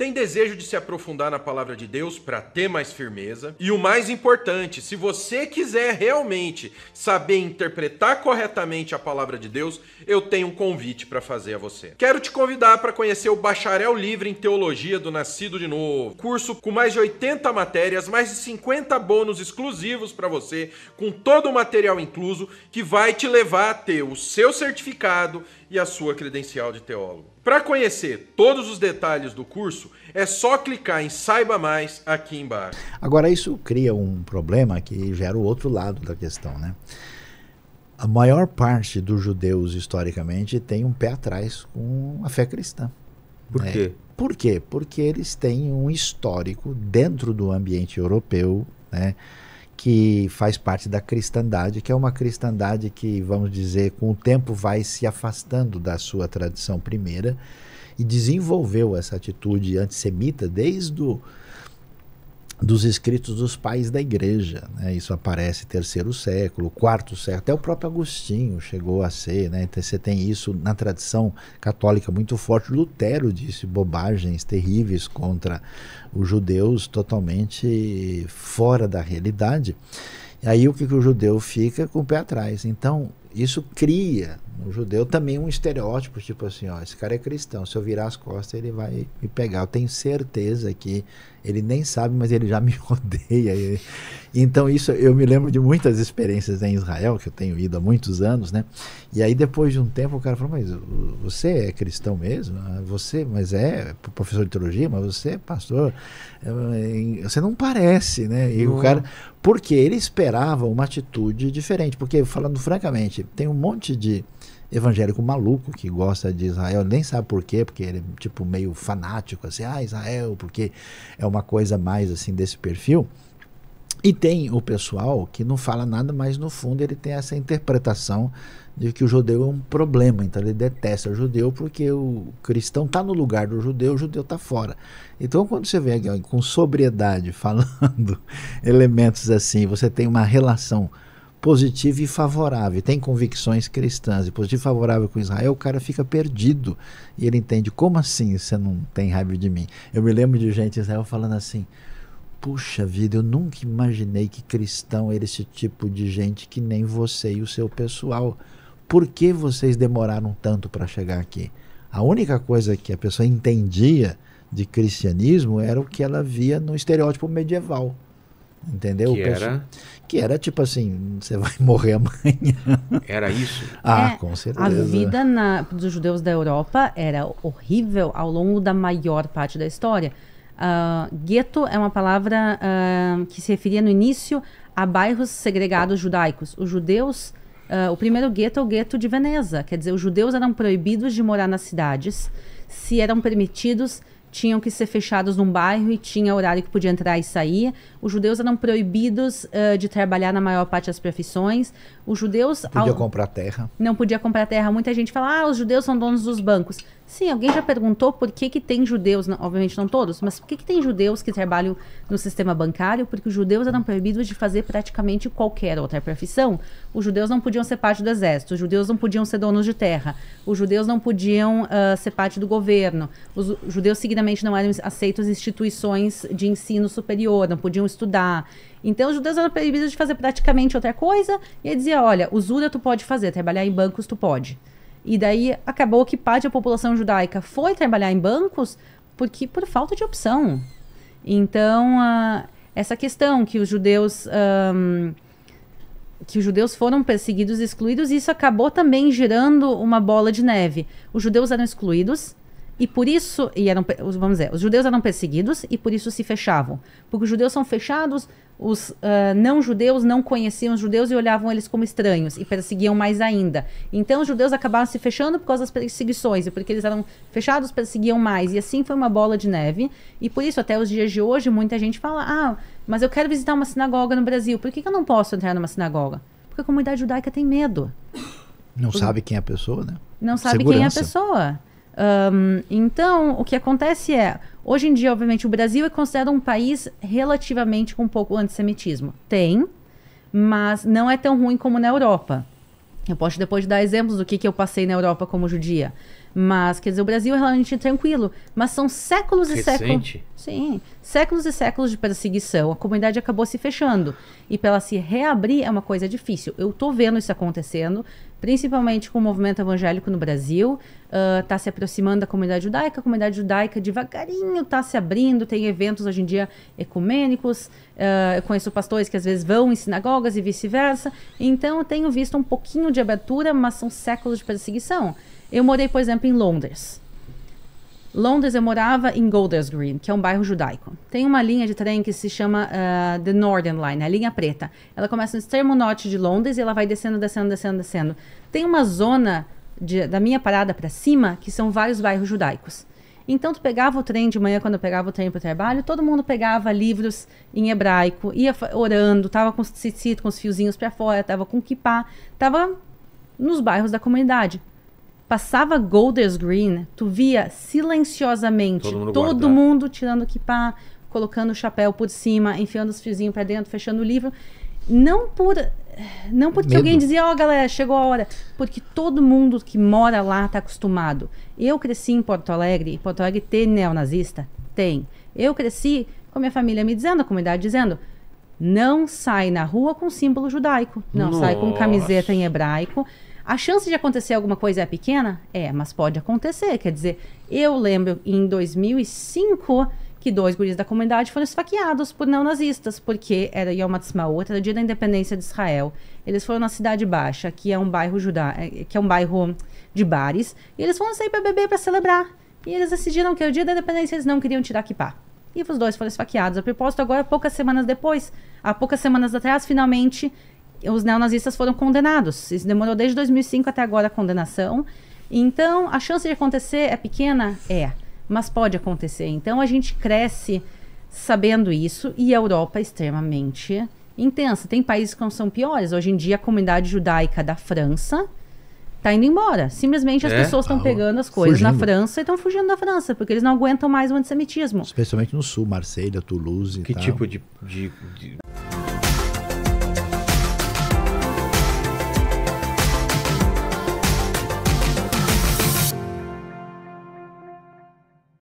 Tem desejo de se aprofundar na palavra de Deus para ter mais firmeza? E o mais importante, se você quiser realmente saber interpretar corretamente a palavra de Deus, eu tenho um convite para fazer a você. Quero te convidar para conhecer o Bacharel Livre em Teologia do Nascido de Novo, curso com mais de 80 matérias, mais de 50 bônus exclusivos para você, com todo o material incluso, que vai te levar a ter o seu certificado e a sua credencial de teólogo. Para conhecer todos os detalhes do curso, é só clicar em Saiba Mais aqui embaixo. Agora, isso cria um problema que gera o outro lado da questão, né? A maior parte dos judeus, historicamente, tem um pé atrás com a fé cristã. Por né? quê? Por quê? Porque eles têm um histórico dentro do ambiente europeu, né? que faz parte da cristandade, que é uma cristandade que, vamos dizer, com o tempo vai se afastando da sua tradição primeira e desenvolveu essa atitude antissemita desde o dos escritos dos pais da igreja. Né? Isso aparece terceiro século, quarto século, até o próprio Agostinho chegou a ser. Né? Então, você tem isso na tradição católica muito forte. Lutero disse bobagens terríveis contra os judeus, totalmente fora da realidade. E aí o que, que o judeu fica com o pé atrás. Então, isso cria o judeu também um estereótipo, tipo assim, ó, esse cara é cristão, se eu virar as costas ele vai me pegar. Eu tenho certeza que ele nem sabe, mas ele já me odeia. Então isso eu me lembro de muitas experiências em Israel, que eu tenho ido há muitos anos, né? E aí depois de um tempo o cara falou: "Mas você é cristão mesmo? Ah, você, mas é professor de teologia, mas você é pastor? Eh, você não parece, né?" E o cara porque ele esperava uma atitude diferente. Porque, falando francamente, tem um monte de evangélico maluco que gosta de Israel, nem sabe por quê, porque ele é tipo meio fanático, assim, ah, Israel, porque é uma coisa mais assim desse perfil. E tem o pessoal que não fala nada, mas no fundo ele tem essa interpretação de que o judeu é um problema, então ele detesta o judeu porque o cristão está no lugar do judeu, o judeu está fora. Então, quando você vem aqui, com sobriedade falando elementos assim, você tem uma relação positiva e favorável, tem convicções cristãs e positivo e favorável com Israel, o cara fica perdido e ele entende como assim você não tem raiva de mim. Eu me lembro de gente em Israel falando assim puxa vida, eu nunca imaginei que cristão era esse tipo de gente que nem você e o seu pessoal. Por que vocês demoraram tanto para chegar aqui? A única coisa que a pessoa entendia de cristianismo era o que ela via no estereótipo medieval. Entendeu? Que era? Que era tipo assim, você vai morrer amanhã. Era isso? ah, é, com certeza. A vida na, dos judeus da Europa era horrível ao longo da maior parte da história. Uh, gueto é uma palavra uh, que se referia no início a bairros segregados judaicos. Os judeus, uh, o primeiro gueto é o gueto de Veneza, quer dizer, os judeus eram proibidos de morar nas cidades. Se eram permitidos, tinham que ser fechados num bairro e tinha horário que podia entrar e sair. Os judeus eram proibidos uh, de trabalhar na maior parte das profissões. Os judeus. Podia ao... comprar terra. Não podia comprar terra. Muita gente fala, ah, os judeus são donos dos bancos. Sim, alguém já perguntou por que, que tem judeus, não, obviamente não todos, mas por que, que tem judeus que trabalham no sistema bancário? Porque os judeus eram proibidos de fazer praticamente qualquer outra profissão. Os judeus não podiam ser parte do exército, os judeus não podiam ser donos de terra, os judeus não podiam uh, ser parte do governo, os judeus seguidamente não eram aceitos em instituições de ensino superior, não podiam estudar. Então, os judeus eram proibidos de fazer praticamente outra coisa, e aí dizia, olha, usura tu pode fazer, trabalhar em bancos tu pode. E daí acabou que parte da população judaica foi trabalhar em bancos porque por falta de opção. Então, essa questão que os judeus um, que os judeus foram perseguidos e excluídos, isso acabou também gerando uma bola de neve. Os judeus eram excluídos, e por isso, e eram, vamos dizer, os judeus eram perseguidos e por isso se fechavam. Porque os judeus são fechados, os uh, não-judeus não conheciam os judeus e olhavam eles como estranhos e perseguiam mais ainda. Então os judeus acabaram se fechando por causa das perseguições e porque eles eram fechados, perseguiam mais. E assim foi uma bola de neve. E por isso, até os dias de hoje, muita gente fala: ah, mas eu quero visitar uma sinagoga no Brasil, por que, que eu não posso entrar numa sinagoga? Porque a comunidade judaica tem medo. Não sabe quem é a pessoa, né? Não sabe Segurança. quem é a pessoa. Um, então, o que acontece é, hoje em dia, obviamente, o Brasil é considerado um país relativamente com pouco antissemitismo. Tem, mas não é tão ruim como na Europa. Eu posso depois dar exemplos do que, que eu passei na Europa como judia. Mas, quer dizer, o Brasil é realmente tranquilo. Mas são séculos Recente. e séculos. Sim. Séculos e séculos de perseguição. A comunidade acabou se fechando. E para ela se reabrir é uma coisa difícil. Eu estou vendo isso acontecendo principalmente com o movimento evangélico no Brasil, está ah, uh, se aproximando da comunidade judaica, a comunidade judaica devagarinho está se abrindo, tem eventos hoje em dia ecumênicos, uh, eu conheço pastores que às vezes vão em sinagogas e vice-versa, então eu tenho visto um pouquinho de abertura, mas são séculos de perseguição. Eu morei, por exemplo, em Londres, Londres, eu morava em Golders Green, que é um bairro judaico. Tem uma linha de trem que se chama uh, The Northern Line, a linha preta. Ela começa no extremo norte de Londres e ela vai descendo, descendo, descendo, descendo. Tem uma zona de, da minha parada para cima que são vários bairros judaicos. Então tu pegava o trem de manhã quando eu pegava o trem para o trabalho, todo mundo pegava livros em hebraico, ia orando, tava com os tzitzit, com os fiozinhos para fora, tava com kippá, tava nos bairros da comunidade. Passava Golders Green, tu via silenciosamente todo mundo, todo mundo tirando o kipá, colocando o chapéu por cima, enfiando os fiozinhos para dentro, fechando o livro. Não por não porque Medo. alguém dizia, ó oh, galera, chegou a hora, porque todo mundo que mora lá está acostumado. Eu cresci em Porto Alegre, e Porto Alegre tem neonazista? Tem. Eu cresci com a minha família me dizendo, a comunidade dizendo, não sai na rua com símbolo judaico, não Nossa. sai com camiseta em hebraico, a chance de acontecer alguma coisa é pequena? É, mas pode acontecer. Quer dizer, eu lembro em 2005 que dois guris da comunidade foram esfaqueados por neonazistas, porque era Yom HaTzmaut, era o dia da independência de Israel. Eles foram na Cidade Baixa, que é um bairro judá, eh, que é um bairro de bares, e eles foram sair para beber, para celebrar. E eles decidiram que o dia da independência eles não queriam tirar kippah. E os dois foram esfaqueados. A propósito, agora, poucas semanas depois, há poucas semanas atrás, finalmente, os neonazistas foram condenados. Isso demorou desde 2005 até agora a condenação. Então, a chance de acontecer é pequena? É, mas pode acontecer. Então, a gente cresce sabendo isso e a Europa é extremamente intensa. Tem países que são piores. Hoje em dia, a comunidade judaica da França está indo embora. Simplesmente as é? pessoas estão ah, tá pegando as coisas fugindo. na França e estão fugindo da França, porque eles não aguentam mais o antissemitismo. Especialmente no sul, Marselha, Toulouse. Que tal. tipo de... de, de...